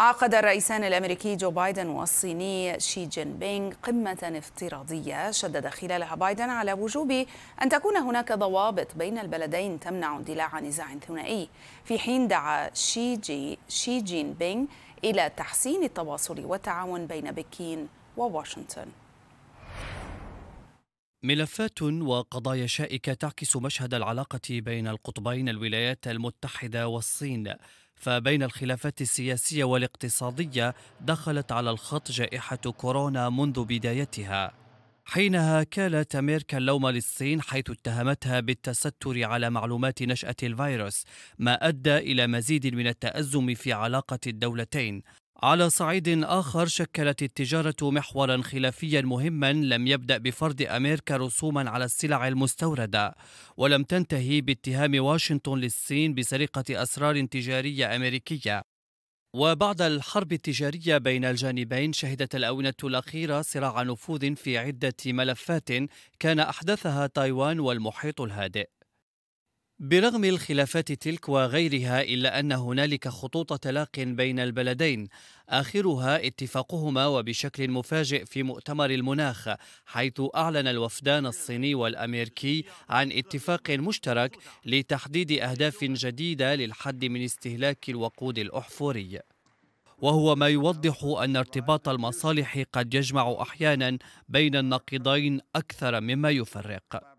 عقد الرئيسان الامريكي جو بايدن والصيني شي جين بينغ قمه افتراضيه شدد خلالها بايدن على وجوب ان تكون هناك ضوابط بين البلدين تمنع اندلاع نزاع ثنائي في حين دعا شي جي شي جين بينغ الى تحسين التواصل والتعاون بين بكين وواشنطن ملفات وقضايا شائكة تعكس مشهد العلاقة بين القطبين الولايات المتحدة والصين فبين الخلافات السياسية والاقتصادية دخلت على الخط جائحة كورونا منذ بدايتها حينها كالت أمريكا اللوم للصين حيث اتهمتها بالتستر على معلومات نشأة الفيروس ما أدى إلى مزيد من التأزم في علاقة الدولتين على صعيد آخر شكلت التجارة محورا خلافيا مهما لم يبدأ بفرض أمريكا رسوما على السلع المستوردة ولم تنتهي باتهام واشنطن للصين بسرقة أسرار تجارية أمريكية وبعد الحرب التجارية بين الجانبين شهدت الآونة الأخيرة صراع نفوذ في عدة ملفات كان أحدثها تايوان والمحيط الهادئ برغم الخلافات تلك وغيرها إلا أن هنالك خطوط تلاق بين البلدين آخرها اتفاقهما وبشكل مفاجئ في مؤتمر المناخ حيث أعلن الوفدان الصيني والأمريكي عن اتفاق مشترك لتحديد أهداف جديدة للحد من استهلاك الوقود الأحفوري وهو ما يوضح أن ارتباط المصالح قد يجمع أحيانا بين النقيضين أكثر مما يفرق